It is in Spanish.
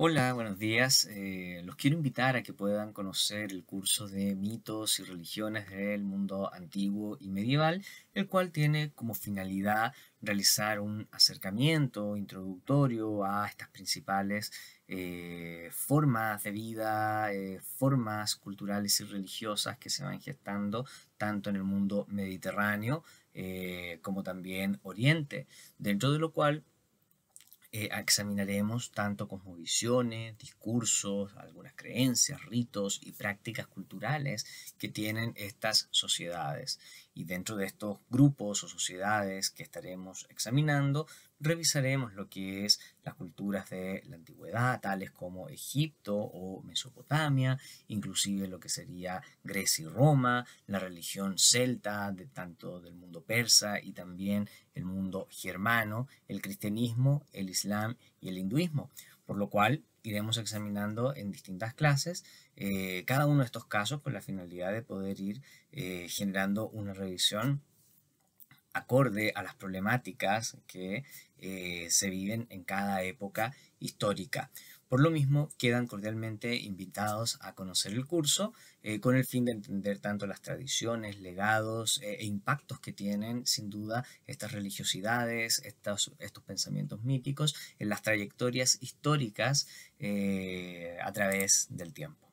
Hola, buenos días. Eh, los quiero invitar a que puedan conocer el curso de mitos y religiones del mundo antiguo y medieval, el cual tiene como finalidad realizar un acercamiento introductorio a estas principales eh, formas de vida, eh, formas culturales y religiosas que se van gestando tanto en el mundo mediterráneo como también oriente, dentro de lo cual eh, examinaremos tanto visiones discursos, creencias, ritos y prácticas culturales que tienen estas sociedades. Y dentro de estos grupos o sociedades que estaremos examinando, revisaremos lo que es las culturas de la antigüedad, tales como Egipto o Mesopotamia, inclusive lo que sería Grecia y Roma, la religión celta, tanto del mundo persa y también el mundo germano, el cristianismo, el islam y el hinduismo por lo cual iremos examinando en distintas clases eh, cada uno de estos casos con la finalidad de poder ir eh, generando una revisión acorde a las problemáticas que eh, se viven en cada época histórica. Por lo mismo, quedan cordialmente invitados a conocer el curso eh, con el fin de entender tanto las tradiciones, legados eh, e impactos que tienen, sin duda, estas religiosidades, estos, pensamientos míticos, en las trayectorias históricas eh, a través del tiempo.